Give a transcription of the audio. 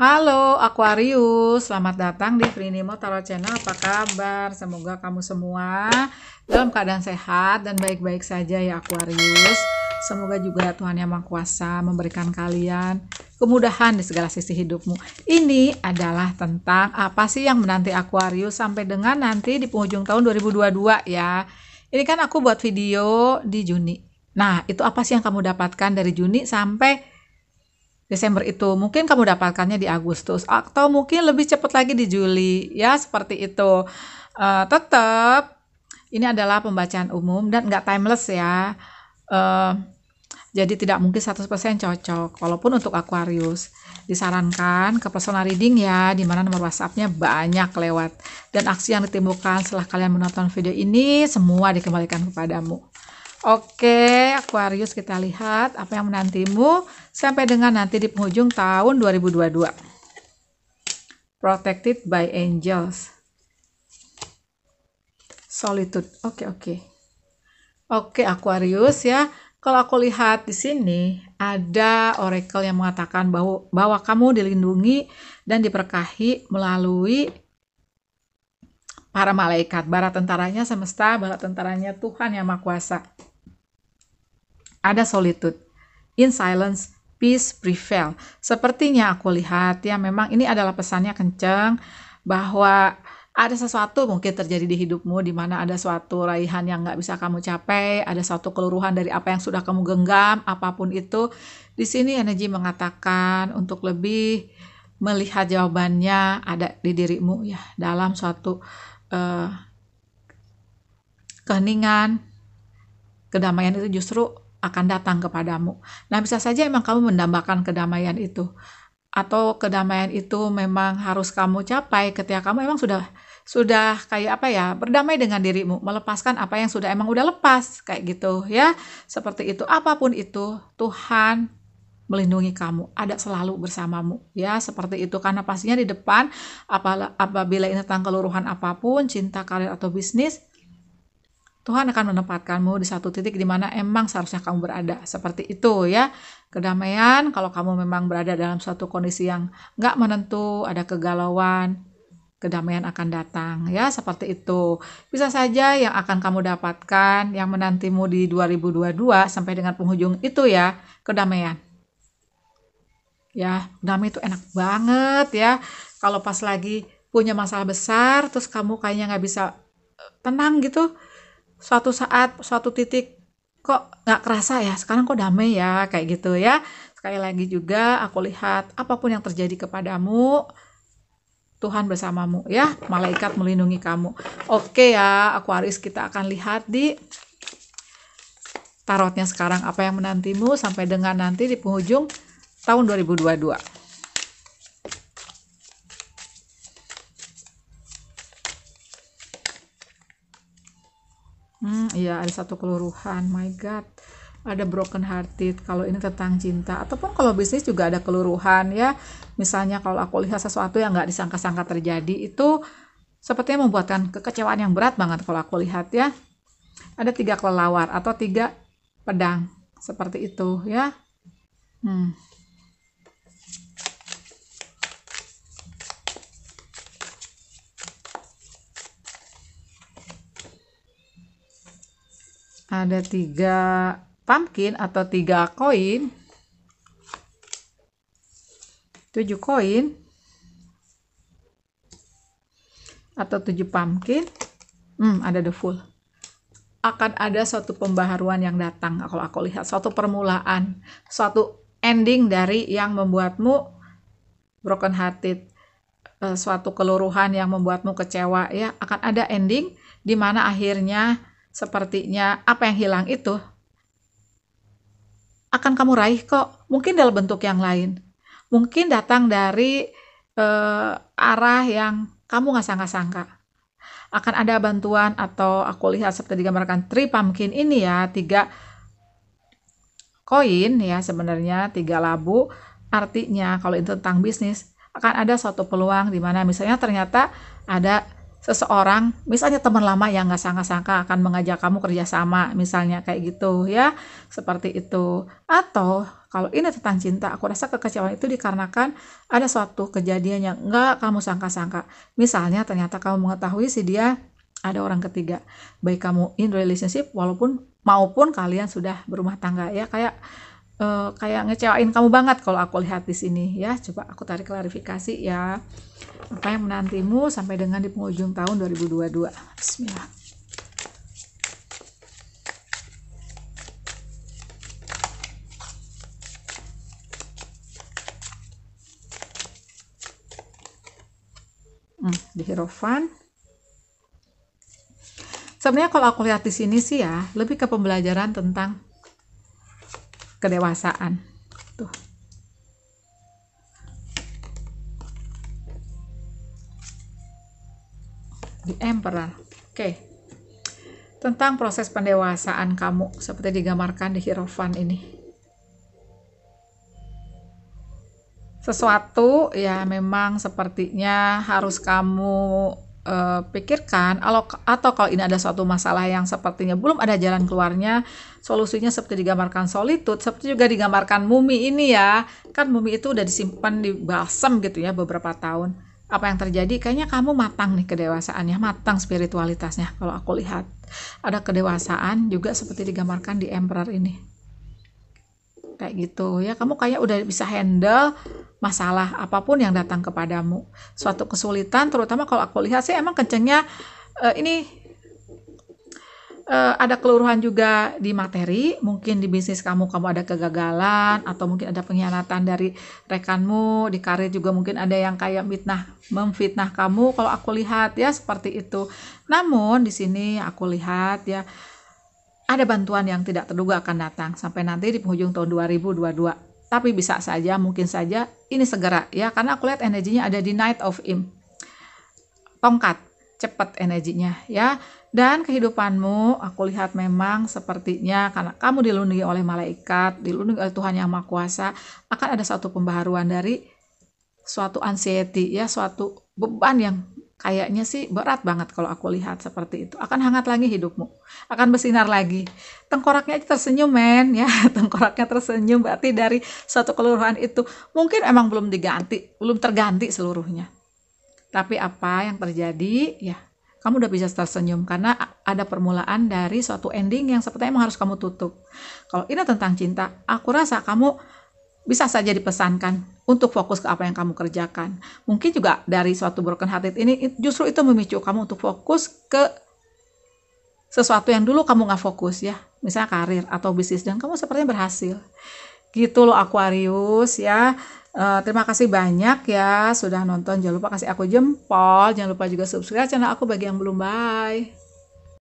Halo Aquarius, selamat datang di Frinimo Tarot Channel. Apa kabar? Semoga kamu semua dalam keadaan sehat dan baik-baik saja ya Aquarius. Semoga juga Tuhan Yang Maha Kuasa memberikan kalian kemudahan di segala sisi hidupmu. Ini adalah tentang apa sih yang menanti Aquarius sampai dengan nanti di penghujung tahun 2022 ya. Ini kan aku buat video di Juni. Nah, itu apa sih yang kamu dapatkan dari Juni sampai Desember itu. Mungkin kamu dapatkannya di Agustus atau mungkin lebih cepat lagi di Juli ya seperti itu. Uh, eh, tetap ini adalah pembacaan umum dan nggak timeless ya. Uh, jadi tidak mungkin 100% cocok walaupun untuk Aquarius disarankan ke personal reading ya di mana nomor WhatsApp-nya banyak lewat dan aksi yang ditimbulkan setelah kalian menonton video ini semua dikembalikan kepadamu Oke, Aquarius kita lihat apa yang menantimu sampai dengan nanti di penghujung tahun 2022. Protected by angels. Solitude. Oke, oke. Oke, Aquarius ya. Kalau aku lihat di sini ada oracle yang mengatakan bahwa bahwa kamu dilindungi dan diperkahi melalui para malaikat, bara tentaranya semesta, bara tentaranya Tuhan yang Maha Kuasa. Ada solitude. In silence, peace prevail. Sepertinya aku lihat ya memang ini adalah pesannya kenceng bahwa ada sesuatu mungkin terjadi di hidupmu di mana ada suatu raihan yang nggak bisa kamu capai, ada suatu keluruhan dari apa yang sudah kamu genggam, apapun itu. Di sini energi mengatakan untuk lebih melihat jawabannya ada di dirimu ya dalam suatu uh, keheningan kedamaian itu justru akan datang kepadamu. Nah, bisa saja emang kamu mendambakan kedamaian itu atau kedamaian itu memang harus kamu capai ketika kamu emang sudah sudah kayak apa ya berdamai dengan dirimu melepaskan apa yang sudah emang udah lepas kayak gitu ya seperti itu apapun itu Tuhan melindungi kamu, ada selalu bersamamu. Ya, seperti itu karena pastinya di depan apabila ini tentang keluruhan apapun, cinta, karir atau bisnis, Tuhan akan menempatkanmu di satu titik di mana emang seharusnya kamu berada. Seperti itu ya. Kedamaian kalau kamu memang berada dalam suatu kondisi yang nggak menentu, ada kegalauan, kedamaian akan datang ya seperti itu. Bisa saja yang akan kamu dapatkan yang menantimu di 2022 sampai dengan penghujung itu ya kedamaian. Ya, damai itu enak banget ya. Kalau pas lagi punya masalah besar terus kamu kayaknya nggak bisa eh, tenang gitu, suatu saat suatu titik kok nggak kerasa ya sekarang kok damai ya kayak gitu ya sekali lagi juga aku lihat apapun yang terjadi kepadamu Tuhan bersamamu ya malaikat melindungi kamu oke ya Aquarius kita akan lihat di tarotnya sekarang apa yang menantimu sampai dengan nanti di penghujung tahun 2022 iya ada satu keluruhan my god ada broken hearted kalau ini tentang cinta ataupun kalau bisnis juga ada keluruhan ya misalnya kalau aku lihat sesuatu yang nggak disangka-sangka terjadi itu sepertinya membuatkan kekecewaan yang berat banget kalau aku lihat ya ada tiga kelelawar atau tiga pedang seperti itu ya hmm. ada tiga pumpkin atau tiga koin tujuh koin atau tujuh pumpkin hmm, ada the full akan ada suatu pembaharuan yang datang kalau aku lihat suatu permulaan suatu ending dari yang membuatmu broken hearted eh, suatu keluruhan yang membuatmu kecewa ya akan ada ending di mana akhirnya Sepertinya apa yang hilang itu akan kamu raih kok, mungkin dalam bentuk yang lain. Mungkin datang dari eh, arah yang kamu nggak sangka-sangka. Akan ada bantuan atau aku lihat seperti digambarkan tri pumpkin ini ya, tiga koin ya sebenarnya, tiga labu. Artinya kalau itu tentang bisnis, akan ada suatu peluang di mana misalnya ternyata ada seseorang, misalnya teman lama yang nggak sangka-sangka akan mengajak kamu kerjasama, misalnya kayak gitu ya, seperti itu. Atau kalau ini tentang cinta, aku rasa kekecewaan itu dikarenakan ada suatu kejadian yang nggak kamu sangka-sangka. Misalnya ternyata kamu mengetahui si dia ada orang ketiga, baik kamu in relationship walaupun maupun kalian sudah berumah tangga ya, kayak uh, kayak ngecewain kamu banget kalau aku lihat di sini ya coba aku tarik klarifikasi ya apa yang menantimu sampai dengan di penghujung tahun 2022 Bismillah hmm, di Hierophant sebenarnya kalau aku lihat di sini sih ya lebih ke pembelajaran tentang kedewasaan tuh di emperor oke okay. tentang proses pendewasaan kamu seperti digambarkan di hierophant ini sesuatu ya memang sepertinya harus kamu Eh, pikirkan atau kalau ini ada suatu masalah yang sepertinya belum ada jalan keluarnya solusinya seperti digambarkan solitude seperti juga digambarkan mumi ini ya kan mumi itu udah disimpan di balsam gitu ya beberapa tahun apa yang terjadi kayaknya kamu matang nih kedewasaannya matang spiritualitasnya kalau aku lihat ada kedewasaan juga seperti digambarkan di emperor ini kayak gitu ya kamu kayak udah bisa handle masalah apapun yang datang kepadamu. Suatu kesulitan, terutama kalau aku lihat sih emang kencengnya uh, ini uh, ada keluruhan juga di materi, mungkin di bisnis kamu kamu ada kegagalan atau mungkin ada pengkhianatan dari rekanmu, di karir juga mungkin ada yang kayak fitnah, memfitnah kamu kalau aku lihat ya seperti itu. Namun di sini aku lihat ya ada bantuan yang tidak terduga akan datang sampai nanti di penghujung tahun 2022 tapi bisa saja, mungkin saja ini segera ya, karena aku lihat energinya ada di Night of Im. Tongkat, cepat energinya ya. Dan kehidupanmu aku lihat memang sepertinya karena kamu dilindungi oleh malaikat, dilindungi oleh Tuhan Yang Maha Kuasa, akan ada satu pembaharuan dari suatu anxiety ya, suatu beban yang Kayaknya sih berat banget kalau aku lihat seperti itu. Akan hangat lagi hidupmu. Akan bersinar lagi. Tengkoraknya aja tersenyum men. ya Tengkoraknya tersenyum berarti dari suatu keluruhan itu. Mungkin emang belum diganti. Belum terganti seluruhnya. Tapi apa yang terjadi ya kamu udah bisa tersenyum karena ada permulaan dari suatu ending yang sepertinya emang harus kamu tutup. Kalau ini tentang cinta, aku rasa kamu bisa saja dipesankan untuk fokus ke apa yang kamu kerjakan. Mungkin juga dari suatu broken hearted ini justru itu memicu kamu untuk fokus ke sesuatu yang dulu kamu nggak fokus ya, misalnya karir atau bisnis dan kamu sepertinya berhasil. Gitu loh Aquarius ya. Uh, terima kasih banyak ya sudah nonton. Jangan lupa kasih aku jempol, jangan lupa juga subscribe channel aku bagi yang belum. Bye.